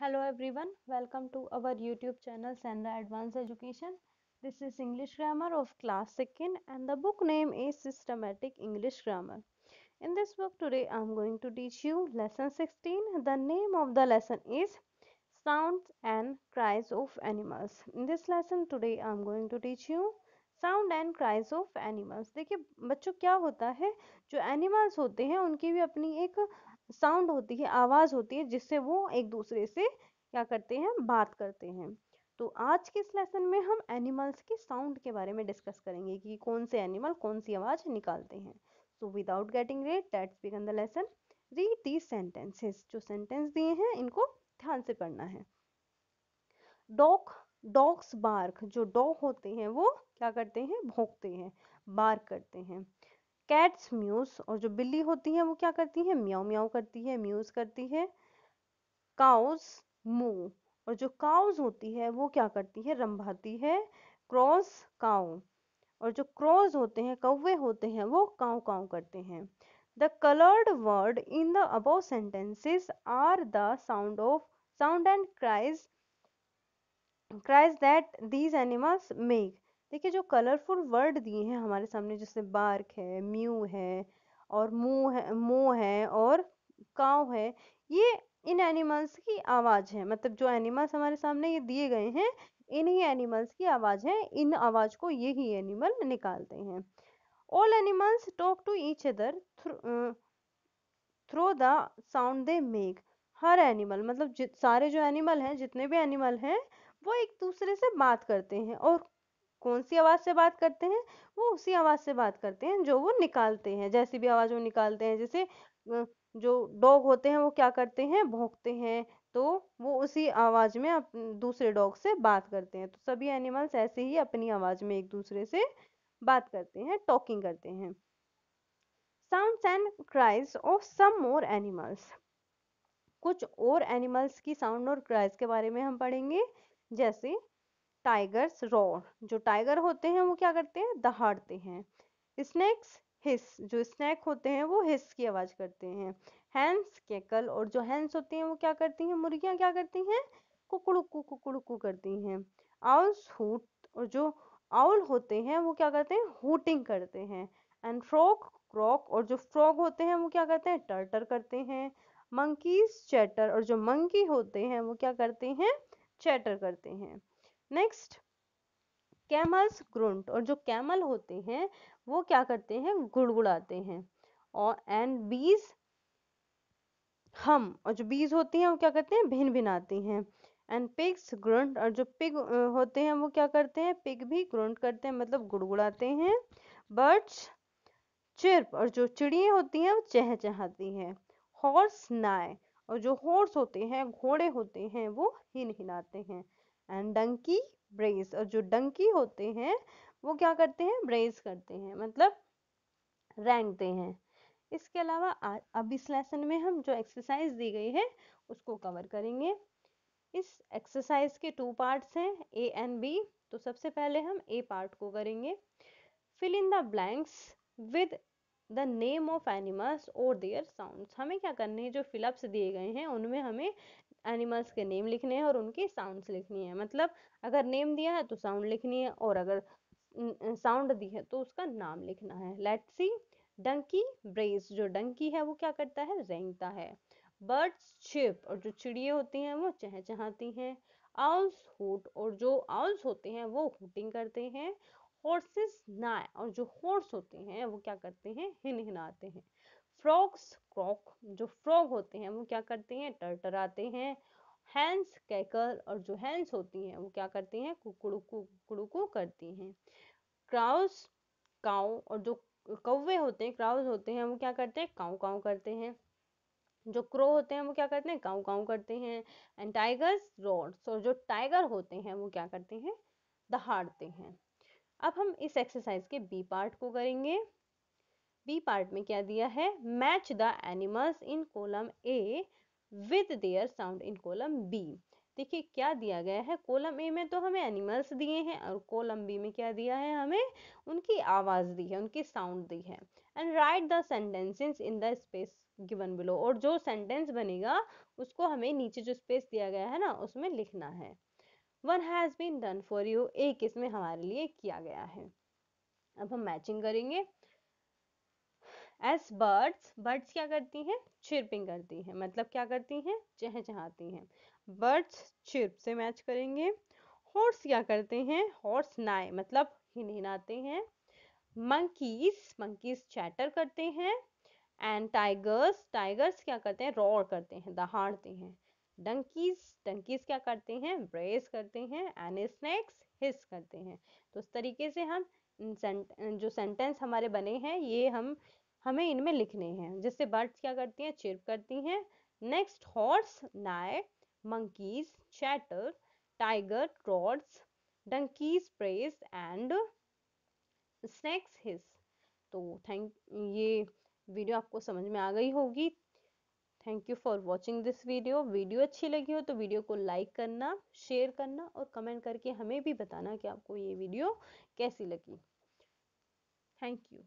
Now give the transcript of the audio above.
hello everyone welcome to our YouTube channel Sandra advance education this is English grammar of class second and the book name is systematic English grammar in this book today I am going to teach you lesson sixteen the name of the lesson is sound and cries of animals in this lesson today I am going to teach you sound and cries of animals देखिए बच्चों क्या होता है जो animals होते हैं उनकी भी अपनी एक साउंड होती है आवाज़ होती है जिससे वो एक दूसरे से क्या करते हैं बात करते हैं तो आज के इस लेसन में हम एनिमल्स के साउंड के बारे में डिस्कस करेंगे कि कौन से एनिमल कौन सी आवाज़ निकालते हैं so without getting late let's begin the lesson read the sentences जो सेंटेंस दिए हैं इनको ध्यान से पढ़ना है डॉग डॉग्स बार्क जो डॉग होते हैं वो क्या करते हैं भोंकते हैं बार्क करते हैं कैट्स म्यूस और जो बिल्ली होती है वो क्या करती है म्याऊ म्याऊ करती है म्यूज करती है काउस मू और जो काउज होती है वो क्या करती है रंभाती है क्रॉस काउ और जो क्रॉस होते हैं कौवे होते हैं वो काउ काउ करते हैं the coloured word in the above sentences are the sound of sound and cries cries that these animals make देखिए जो कलरफुल वर्ड दिए हैं हमारे सामने जैसे बार्क है म्यू है और मुंह है मो है और काव है ये इन एनिमल्स की आवाज़ है मतलब जो एनिमल्स हमारे सामने ये दिए गए हैं इन्हीं एनिमल्स की आवाज़ है इन आवाज़ को ये ही एनिमल निकालते हैं all animals talk to each other through the sound they make हर एनिमल मतलब सारे जो एनिमल हैं जितने भी एनिमल हैं वो एक दूसरे से बात करते हैं और कौन सी आवाज़ से बात करते हैं वो उसी आवाज़ से बात करते हैं जो वो निकालते हैं जैसी भी आवाज़ वो निकालते हैं जैसे जो डॉग होते हैं वो क्या करते हैं भोंकते हैं तो वो उसी आवाज़ में दूसरे डॉग से बात करते हैं तो सभी एनिमल्स ऐसे ही अपनी आवाज़ में एक दूसरे से बात करते हैं टॉकिंग करते हैं sounds and cries of some more animals कुछ और एनिमल्स की साउंड और क्राइज के बारे में हम पढ़ेंगे जैसे टाइगर्स रोर जो टाइगर होते हैं वो क्या करते हैं दहाड़ते हैं स्नैक्स हिस जो स्नैक होते हैं वो हिस की आवाज़ करते हैं हैंस केकल और जो हैंस होते हैं वो क्या करती हैं मुर्गियां क्या करती हैं कुकड़ुकू कुकड़ुकू करती हैं आउल्स हूट और जो आउल होते हैं वो क्या करते हैं हूटिंग करते हैं एंड फ्रॉक क्रॉक और जो फ्रॉग होते हैं वो क्या करते हैं टर्टर करते हैं मंकीज चैटर और जो मंकी होते हैं वो क्या करते हैं चैटर करते हैं नेक्स्ट कैमल्स ग्रुंट और जो कैमल होते हैं वो क्या करते हैं गुड़गुड़ाते हैं और एंड बीज हम और जो बीज होती हैं वो क्या करते हैं भिन भिनाती हैं एंड पिग्स ग्रुंट और जो पिग होते हैं वो क्या करते हैं पिग भी ग्रुंट करते हैं मतलब गुड़गुड़ाते हैं बर्ड्स चिर्प और जो चिड़िया होती हैं वो चहचहाती हैं हॉर्स नाय और जो हॉर्स होते हैं घोड़े होते हैं वो हिन हिनाते हैं एंड डंकी ब्रेस और जो डंकी होते हैं वो क्या करते हैं ब्रेस करते हैं मतलब रेंगते हैं इसके अलावा अब इस लेसन में हम जो एक्सरसाइज दी गई है उसको कवर करेंगे इस एक्सरसाइज के टू पार्ट्स हैं ए एंड बी तो सबसे पहले हम ए पार्ट को करेंगे fill in the blanks with the name of animals और देयर साउंड्स हमें क्या करने हैं जो फिलअप्स दिए गए हैं उनमें हमें एनिमल्स के नेम लिखने हैं और उनकी साउंड्स लिखनी है मतलब अगर नेम दिया है तो साउंड लिखनी है और अगर साउंड दी है तो उसका नाम लिखना है लेट सी डंकी ब्रेस जो डंकी है वो क्या करता है रेंगता है बर्ड्स चिप और जो चिड़िया होती हैं वो चहचहाती हैं आउल्स हुट और जो आउल्स होते हैं वो हुटिंग करते हैं हॉर्सेस नाय और जो हॉर्स होते हैं वो क्या करते हैं हिनहिनाते हैं फ्रॉक्स क्रॉक जो फ्रॉग होते हैं वो क्या करते हैं टरटराते हैं हैंस कैकर और जो हैंस होती हैं वो क्या करती हैं कुकड़ू कुकड़ू करती हैं क्राउस काउ और जो कौवे होते हैं क्राउस होते हैं वो क्या करते हैं काउ काउ करते हैं जो क्रो होते हैं वो क्या करते हैं काउ काउ करते हैं एंड टाइगर्स रोड और जो टाइगर होते हैं वो क्या करते हैं दहाड़ते हैं अब हम इस एक्सरसाइज के बी पार्ट को करेंगे बी पार्ट में क्या दिया है match the animals in column A with their sound in column B देखिए क्या दिया गया है कोलम ए में तो हमें एनिमल्स दिए हैं और कोलम बी में क्या दिया है हमें उनकी आवाज़ दी है उनकी साउंड दी है and write the sentences in the space given below और जो सेंटेंस बनेगा उसको हमें नीचे जो स्पेस दिया गया है ना उसमें लिखना है one has been done for you एक इसमें हमारे लिए किया गया है अब हम मैचिंग करेंगे एस बर्ड्स बर्ड्स क्या करती हैं चिरपिंग करती हैं मतलब क्या करती हैं चहचहाती हैं बर्ड्स चिरप से मैच करेंगे हॉर्स क्या करते हैं हॉर्स नाए मतलब हिनहिनाते हैं मंकीस मंकीस चैटर करते हैं एंड टाइगर्स टाइगर्स क्या करते हैं रोर करते हैं दहाड़ते हैं डंकीज डंकीज क्या करते हैं ब्रेस करते हैं एंड स्नैक्स हिस करते हैं तो इस तरीके से हम जो सेंटेंस हमारे बने हैं ये हम हमें इनमें लिखने हैं जिससे बर्ड्स क्या करती हैं चिर्प करती हैं next horse neigh monkeys chatter tiger roars donkeys bray and snakes hiss तो थैंक ये वीडियो आपको समझ में आ गई होगी thank you for watching this video video अच्छी लगी हो तो वीडियो को लाइक करना शेयर करना और कमेंट करके हमें भी बताना कि आपको ये वीडियो कैसी लगी थैंक यू